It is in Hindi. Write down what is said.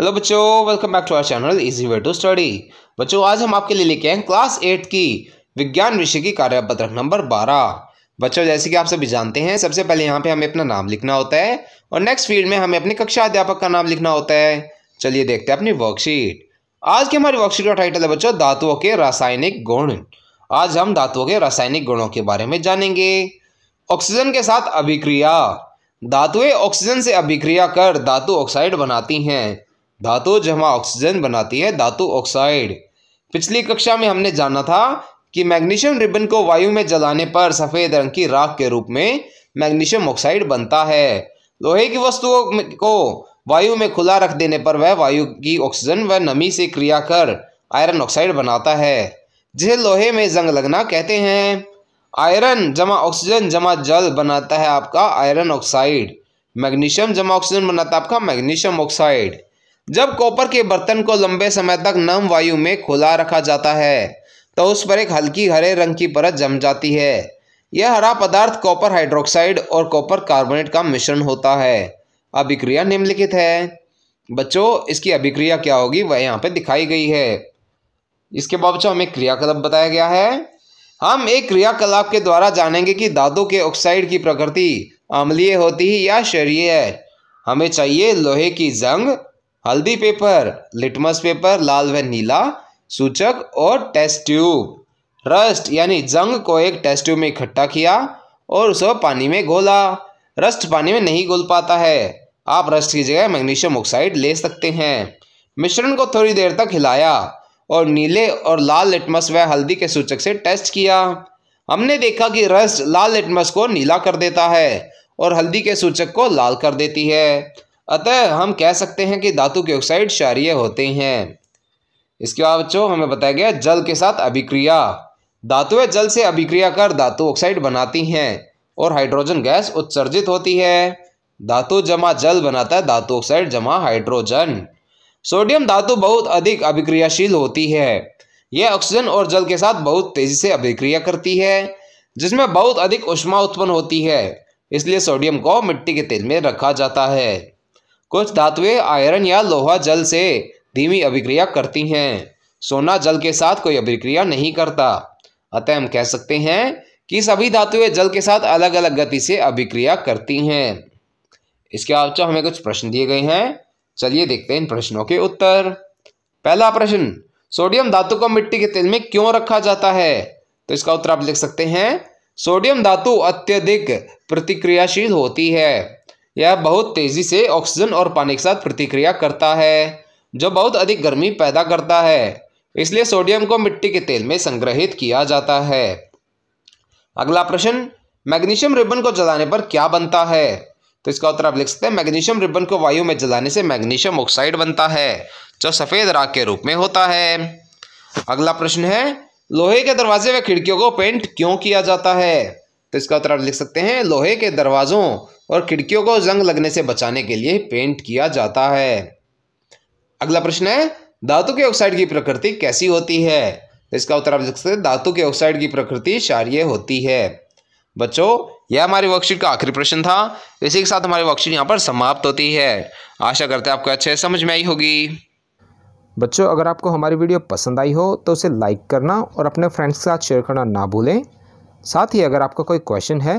हेलो बच्चों welcome back to our channel easy way to study बच्चों आज हम आपके लिए लेके आए क्लास एट की विज्ञान विषय की कार्यपत्रक नंबर बारह बच्चों जैसे कि आप सभी जानते हैं सबसे पहले यहाँ पे हमें अपना नाम लिखना होता है और नेक्स्ट फील्ड में हमें अपने कक्षा अध्यापक का नाम लिखना होता है चलिए देखते हैं अपनी वर्कशीट आज की हमारी वर्कशीट का टाइटल है बच्चों धातुओं के रासायनिक गुण आज हम धातुओं के रासायनिक गुणों के बारे में जानेंगे ऑक्सीजन के साथ अभिक्रिया धातुएं ऑक्सीजन से अभिक्रिया कर धातु ऑक्साइड बनाती हैं धातु जमा ऑक्सीजन बनाती है धातु ऑक्साइड पिछली कक्षा में हमने जाना था कि मैग्नीशियम रिबन को वायु में जलाने पर सफ़ेद रंग की राख के रूप में मैग्नीशियम ऑक्साइड बनता है लोहे की वस्तुओं को वायु में खुला रख देने पर वह वायु की ऑक्सीजन व नमी से क्रिया कर आयरन ऑक्साइड बनाता है जिसे लोहे में जंग लगना कहते हैं आयरन जमा ऑक्सीजन जमा जल बनाता है आपका आयरन ऑक्साइड मैग्नीशियम जमा ऑक्सीजन बनाता है आपका मैग्नीशियम ऑक्साइड जब कॉपर के बर्तन को लंबे समय तक नम वायु में खुला रखा जाता है तो उस पर एक हल्की हरे रंग की परत जम जाती है यह हरा पदार्थ कॉपर हाइड्रोक्साइड और कॉपर कार्बोनेट का मिश्रण होता है अभिक्रिया निम्नलिखित है बच्चों इसकी अभिक्रिया क्या होगी वह यहाँ पे दिखाई गई है इसके बाद बच्चों हमें क्रियाकलाप बताया गया है हम एक क्रियाकलाप के द्वारा जानेंगे कि धातु के ऑक्साइड की प्रकृति अम्लीय होती है या शरीय है हमें चाहिए लोहे की जंग हल्दी पेपर लिटमस पेपर लाल व नीला सूचक और टेस्ट ट्यूब रस्ट यानी जंग को एक टेस्ट ट्यूब में इकट्ठा किया और उसे पानी में घोला रस्ट पानी में नहीं घुल पाता है आप रस्ट की जगह मैग्नीशियम ऑक्साइड ले सकते हैं मिश्रण को थोड़ी देर तक हिलाया और नीले और लाल लिटमस व हल्दी के सूचक से टेस्ट किया हमने देखा कि रस्ट लाल लिटमस को नीला कर देता है और हल्दी के सूचक को लाल कर देती है अतः हम कह सकते हैं कि धातु के ऑक्साइड क्षारिय होते हैं इसके बाद बच्चों हमें बताया गया जल के साथ अभिक्रिया धातुएं जल से अभिक्रिया कर धातु ऑक्साइड बनाती हैं और हाइड्रोजन गैस उत्सर्जित होती है धातु जमा जल बनाता है धातु ऑक्साइड जमा हाइड्रोजन सोडियम धातु बहुत अधिक अभिक्रियाशील होती है यह ऑक्सीजन और जल के साथ बहुत तेजी से अभिक्रिया करती है जिसमें बहुत अधिक उष्मा उत्पन्न होती है इसलिए सोडियम को मिट्टी के तेल में रखा जाता है कुछ धातुएं आयरन या लोहा जल से धीमी अभिक्रिया करती हैं सोना जल के साथ कोई अभिक्रिया नहीं करता अतः हम कह सकते हैं कि सभी धातुएं जल के साथ अलग अलग गति से अभिक्रिया करती हैं इसके अलावा हमें कुछ प्रश्न दिए गए हैं चलिए देखते हैं इन प्रश्नों के उत्तर पहला प्रश्न सोडियम धातु को मिट्टी के तेल में क्यों रखा जाता है तो इसका उत्तर आप लिख सकते हैं सोडियम धातु अत्यधिक प्रतिक्रियाशील होती है यह बहुत तेज़ी से ऑक्सीजन और पानी के साथ प्रतिक्रिया करता है जो बहुत अधिक गर्मी पैदा करता है इसलिए सोडियम को मिट्टी के तेल में संग्रहित किया जाता है अगला प्रश्न मैग्नीशियम रिबन को जलाने पर क्या बनता है तो इसका उत्तर आप लिख सकते हैं मैग्नीशियम रिबन को वायु में जलाने से मैग्नीशियम ऑक्साइड बनता है जो सफ़ेद राख के रूप में होता है अगला प्रश्न है लोहे के दरवाजे व खिड़कियों को पेंट क्यों किया जाता है तो इसका उत्तर आप लिख सकते हैं लोहे के दरवाज़ों और खिड़कियों को जंग लगने से बचाने के लिए पेंट किया जाता है अगला प्रश्न है धातु के ऑक्साइड की प्रकृति कैसी होती है तो इसका उत्तर आप लिख सकते हैं धातु के ऑक्साइड की प्रकृति क्षारीय होती है बच्चों यह हमारी वर्कशीट का आखिरी प्रश्न था इसी के साथ हमारी वर्कशीट यहाँ पर समाप्त होती है आशा करते हैं आपको अच्छे समझ में आई होगी बच्चों अगर आपको हमारी वीडियो पसंद आई हो तो उसे लाइक करना और अपने फ्रेंड्स के साथ शेयर करना ना भूलें साथ ही अगर आपका कोई क्वेश्चन है